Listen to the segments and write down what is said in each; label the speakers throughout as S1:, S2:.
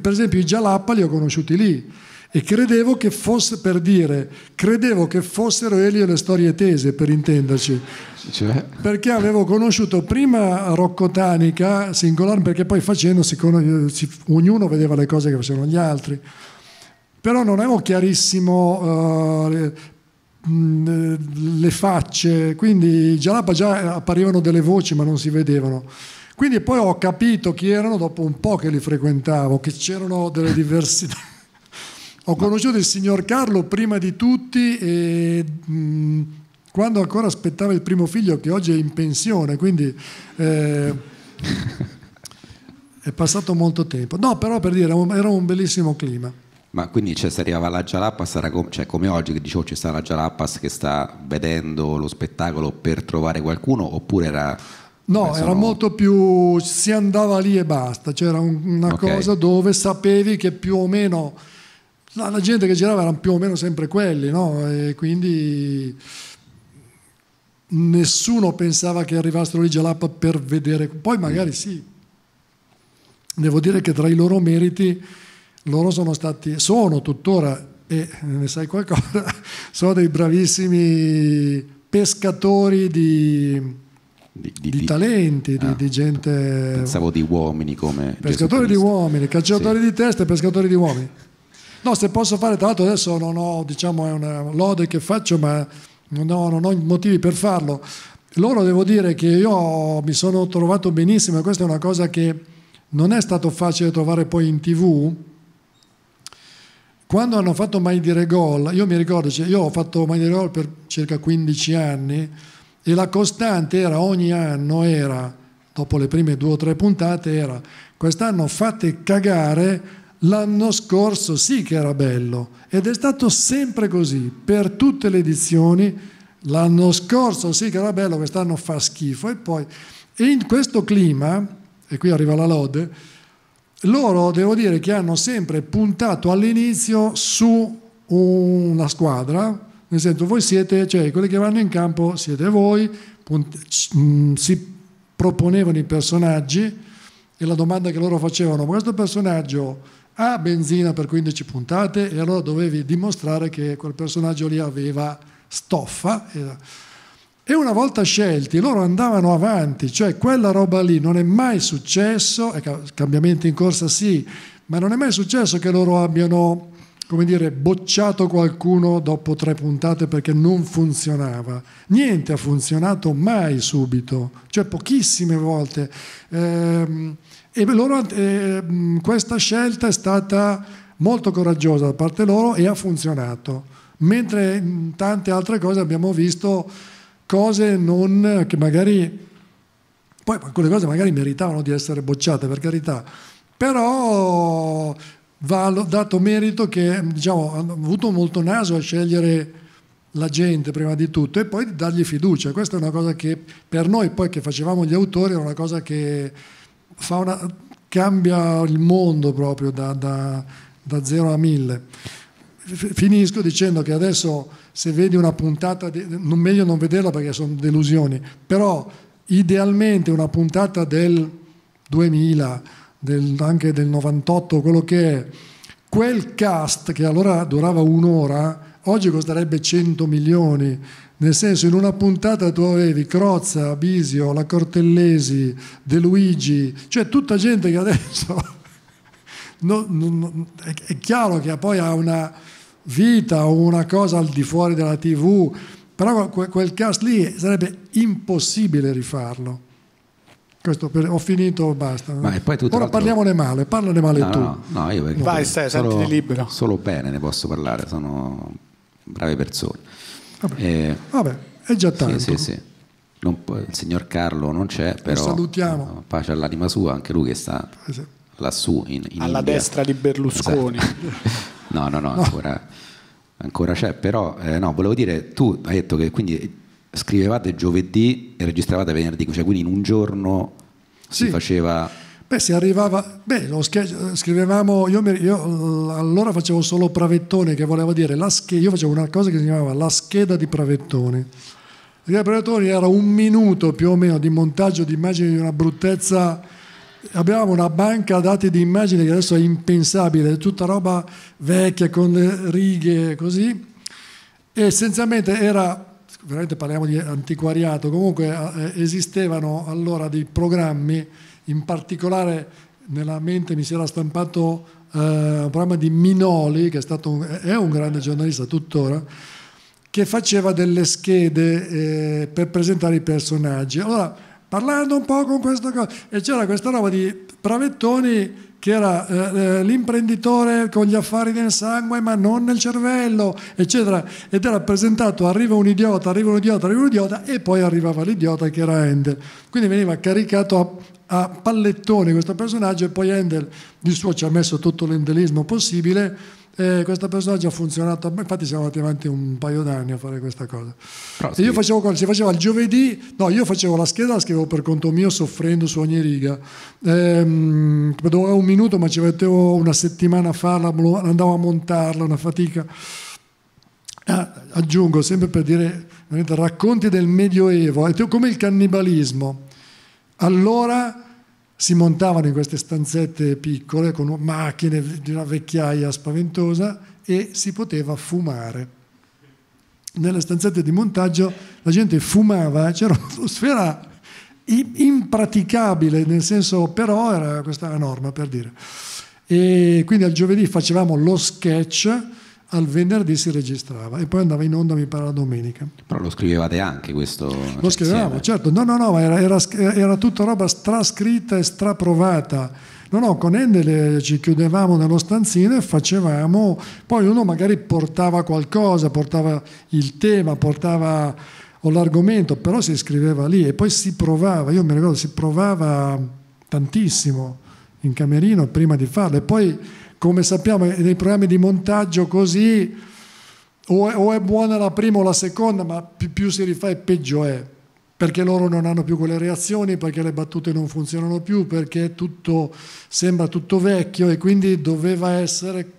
S1: per esempio i Jalappa li ho conosciuti lì e credevo che fosse per dire, credevo che fossero Elio le storie tese, per intenderci. Cioè? Perché avevo conosciuto prima Roccotanica singolare, perché poi facendo si con... si... ognuno vedeva le cose che facevano gli altri. Però non avevo chiarissimo uh, le facce, quindi già là già apparivano delle voci ma non si vedevano. Quindi poi ho capito chi erano dopo un po' che li frequentavo, che c'erano delle diversità. ho conosciuto il signor Carlo prima di tutti e mh, quando ancora aspettava il primo figlio che oggi è in pensione, quindi eh, è passato molto tempo. No, però per dire, era un, bellissimo clima.
S2: Ma quindi cioè, se arrivava la Jalapas, era com- cioè, come oggi che dicevo ci sta la Jalapas che sta vedendo lo spettacolo per trovare qualcuno, oppure era
S1: No, Penso era no. molto più si andava lì e basta, c'era una okay. cosa dove sapevi che più o meno la, gente che girava erano più o meno sempre quelli, no? E quindi nessuno pensava che arrivassero lì Jalapa per vedere, poi mm. magari sì. Devo dire che tra i loro meriti loro sono stati, sono tuttora, e ne sai qualcosa, sono dei bravissimi pescatori di di, di, di talenti, ah, di, gente... Pensavo
S2: di uomini come...
S1: Pescatori di uomini, cacciatori sì. di teste, pescatori di uomini. No, se posso fare, tra l'altro adesso non ho, diciamo, è una lode che faccio, ma non ho, non ho motivi per farlo. Loro devo dire che io mi sono trovato benissimo e questa è una cosa che non è stato facile trovare poi in tv. Quando hanno fatto Mai dire gol, io mi ricordo, cioè, io ho fatto Mai dire gol per circa 15 anni, e la costante era ogni anno, era, dopo le prime due o tre puntate, era quest'anno fate cagare, l'anno scorso sì che era bello. Ed è stato sempre così, per tutte le edizioni. L'anno scorso sì che era bello, quest'anno fa schifo. E poi, e in questo clima, e qui arriva la lode, loro devo dire che hanno sempre puntato all'inizio su una squadra, nel senso, voi siete, cioè quelli che vanno in campo siete voi, mm, si proponevano i personaggi e la domanda che loro facevano, questo personaggio ha benzina per 15 puntate e allora dovevi dimostrare che quel personaggio lì aveva stoffa. E una volta scelti, loro andavano avanti, cioè quella roba lì non è mai successo, cambiamenti in corsa sì, ma non è mai successo che loro abbiano come dire, bocciato qualcuno dopo tre puntate perché non funzionava. Niente ha funzionato mai subito, cioè pochissime volte. Ehm, e loro, ehm, questa scelta è stata molto coraggiosa da parte loro e ha funzionato. Mentre in tante altre cose abbiamo visto cose non, che magari... Poi alcune cose magari meritavano di essere bocciate, per carità, però va dato merito che diciamo, hanno avuto molto naso a scegliere la gente prima di tutto e poi dargli fiducia. Questa è una cosa che per noi poi che facevamo gli autori è una cosa che una, cambia il mondo proprio da, da, da zero a mille. Finisco dicendo che adesso se vedi una puntata, meglio non vederla perché sono delusioni, però idealmente una puntata del 2000 del, anche del 98, quello che è, quel cast che allora durava un'ora, oggi costerebbe 100 milioni. Nel senso, in una puntata tu avevi Crozza, Bisio, la Cortellesi, De Luigi, cioè tutta gente che adesso no, no, è, chiaro che poi ha una vita o una cosa al di fuori della TV, però quel cast lì sarebbe impossibile rifarlo. Questo per, ho finito, basta. Ma poi Ora parliamone male, parlane male no, tu. No,
S2: no, io perché Vai, stai, solo, sentiti libero. Solo bene ne posso parlare, sono brave persone. Vabbè, eh,
S1: Vabbè è già tanto. Sì, sì,
S2: sì. Non, il signor Carlo non c'è, però... Lo salutiamo. Eh, pace all'anima sua, anche lui che sta eh, lassù in, in Alla India. destra di
S1: Berlusconi. Esatto.
S2: no, no, no, no. ancora ancora c'è, però eh, no, volevo dire, tu hai detto che quindi scrivevate giovedì e registravate venerdì, cioè quindi in un giorno sì. si faceva...
S1: Beh, si arrivava, beh, lo sketch, scrivevamo, io, io, allora facevo solo Pravettone, che volevo dire, la sche, io facevo una cosa che si chiamava la scheda di Pravettone. La Pravettone era un minuto più o meno di montaggio di immagini di una bruttezza, abbiamo una banca dati di immagini che adesso è impensabile, è tutta roba vecchia con le righe così, e essenzialmente era veramente parliamo di antiquariato, comunque eh, eh, esistevano allora dei programmi, in particolare nella mente mi si era stampato eh, un programma di Minoli, che è, stato un, è un grande giornalista tuttora, che faceva delle schede eh, per presentare i personaggi. Allora, parlando un po' con questo, e c'era questa roba di Pravettoni che era eh, eh, l'imprenditore con gli affari nel sangue ma non nel cervello, eccetera. Ed era presentato, arriva un idiota, arriva un idiota, arriva un idiota e poi arrivava l'idiota che era Handel. Quindi veniva caricato a, a pallettoni questo personaggio e poi Handel di suo ci ha messo tutto l'endelismo possibile eh, questo personaggio ha funzionato, infatti siamo andati avanti un paio d'anni a fare questa cosa. e io facevo, si faceva il giovedì, no, io facevo la scheda, la scrivevo per conto mio soffrendo su ogni riga, ehm, dovevo un minuto ma ci mettevo una settimana a farla, andavo a montarla, una fatica. Ah, aggiungo sempre per dire, racconti del Medioevo, come il cannibalismo. Allora si montavano in queste stanzette piccole con macchine di una vecchiaia spaventosa e si poteva fumare. Nelle stanzette di montaggio la gente fumava, eh, c'era un'atmosfera impraticabile, nel senso però era questa la norma per dire. E quindi al giovedì facevamo lo sketch al venerdì si registrava e poi andava in onda mi pare la domenica.
S2: Però lo scrivevate anche questo? Lo cioè,
S1: scrivevamo, insieme. certo, no no no, era, era, era tutta roba strascritta e straprovata. No, no, con Endel eh, ci chiudevamo nello stanzino e facevamo, poi uno magari portava qualcosa, portava il tema, portava o l'argomento, però si scriveva lì e poi si provava, io mi ricordo si provava tantissimo in camerino prima di farlo. E poi, come sappiamo, nei programmi di montaggio così o è, o è buona la prima o la seconda, ma più, più si rifà e peggio è, perché loro non hanno più quelle reazioni, perché le battute non funzionano più, perché tutto sembra tutto vecchio e quindi doveva essere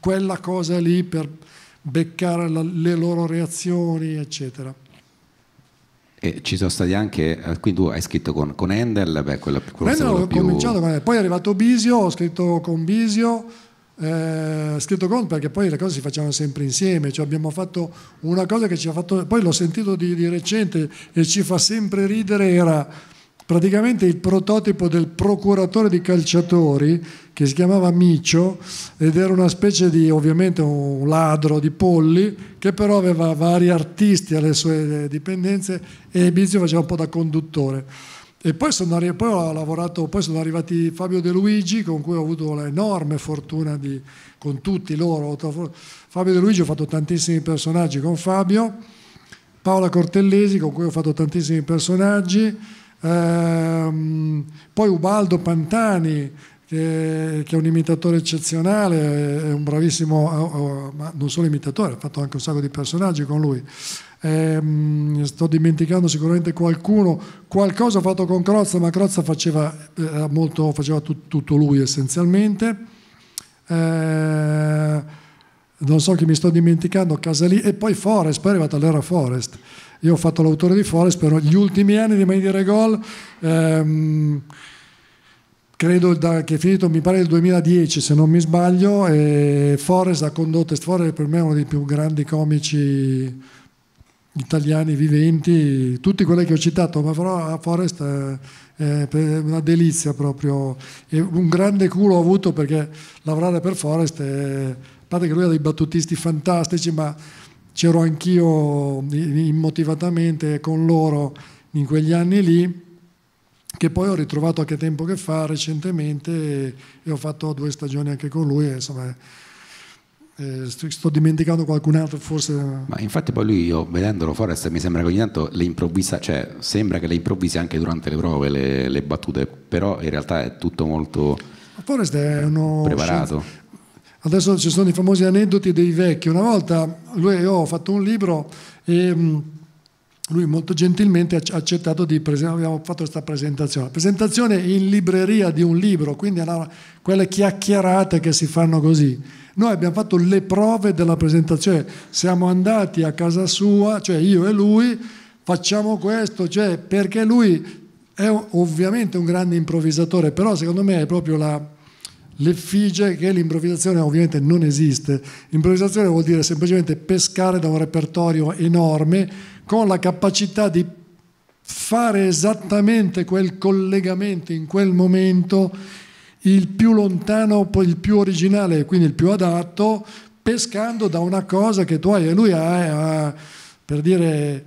S1: quella cosa lì per beccare la, le loro reazioni, eccetera.
S2: E ci sono stati anche, eh, quindi tu hai scritto con, con Handel, beh, quello, quella Handel ho più... cominciato
S1: con poi è arrivato Bisio, ho scritto con Bisio, eh, scritto con perché poi le cose si facevano sempre insieme, cioè abbiamo fatto una cosa che ci ha fatto, poi l'ho sentito di, di recente e ci fa sempre ridere, era praticamente il prototipo del procuratore di calciatori che si chiamava Micio ed era una specie di ovviamente un ladro di polli che però aveva vari artisti alle sue dipendenze e Bizio faceva un po' da conduttore. E poi sono, poi, lavorato, poi sono, arrivati Fabio De Luigi, con cui ho avuto l'enorme fortuna di, con tutti loro. Fabio De Luigi ho fatto tantissimi personaggi con Fabio, Paola Cortellesi, con cui ho fatto tantissimi personaggi, Ehm, poi Ubaldo Pantani, che, che, è un imitatore eccezionale, è un bravissimo, eh, oh, oh, ma non solo imitatore, ha fatto anche un sacco di personaggi con lui. Ehm, sto dimenticando sicuramente qualcuno, qualcosa ha fatto con Crozza, ma Crozza faceva, eh, molto, faceva tut, tutto lui essenzialmente. Ehm, non so chi mi sto dimenticando, Casalì, e poi Forest, poi è arrivato all'era Forest. Io ho fatto l'autore di Forest, però gli ultimi anni di Manidire Gol, ehm, credo da, che è finito, mi pare il 2010 se non mi sbaglio, e Forest ha condotto, Forest per me è uno dei più grandi comici italiani viventi, tutti quelli che ho citato, ma però Forest è una delizia proprio, e un grande culo ho avuto perché lavorare per Forest è, a parte che lui ha dei battutisti fantastici, ma c'ero anch'io immotivatamente con loro in quegli anni lì, che poi ho ritrovato a che tempo che fa recentemente e, e ho fatto due stagioni anche con lui. E, insomma, eh, sto, dimenticando qualcun altro forse. Ma
S2: infatti poi lui, io vedendolo Forrest, mi sembra che ogni tanto le improvvisa, cioè sembra che le improvvisi anche durante le prove le, le battute, però in realtà è tutto molto...
S1: Forrest è uno preparato. Adesso ci sono i famosi aneddoti dei vecchi. Una volta lui, e io ho fatto un libro e mm, lui molto gentilmente ha accettato di presentare, abbiamo fatto questa presentazione. Presentazione in libreria di un libro, quindi una, quelle chiacchierate che si fanno così. Noi abbiamo fatto le prove della presentazione, siamo andati a casa sua, cioè io e lui, facciamo questo, cioè perché lui è ovviamente un grande improvvisatore, però secondo me è proprio la, l'effigie che l'improvvisazione ovviamente non esiste. Improvvisazione vuol dire semplicemente pescare da un repertorio enorme con la capacità di fare esattamente quel collegamento in quel momento il più lontano, il più originale, quindi il più adatto, pescando da una cosa che tu hai e lui ha, per dire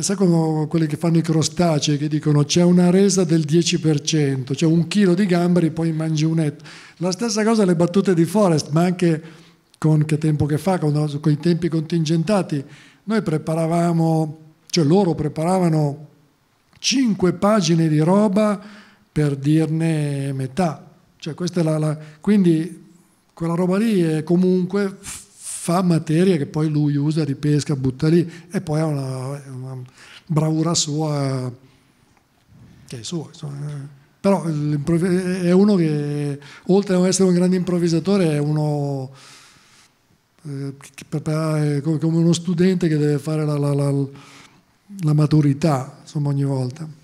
S1: sai come quelli che fanno i crostacei che dicono c'è una resa del 10%, cioè un chilo di gamberi poi mangi un etto. La stessa cosa le battute di Forest, ma anche con che tempo che fa, con, con i tempi contingentati. Noi preparavamo, cioè loro preparavano 5 pagine di roba per dirne metà. Cioè questa la, la, quindi quella roba lì è comunque fa materia che poi lui usa, ripesca, butta lì e poi ha una, una bravura sua che è sua. Insomma. Eh. Però è uno che, oltre ad essere un grande improvvisatore, è uno eh, è eh, come uno studente che deve fare la, la, la, la maturità insomma, ogni volta.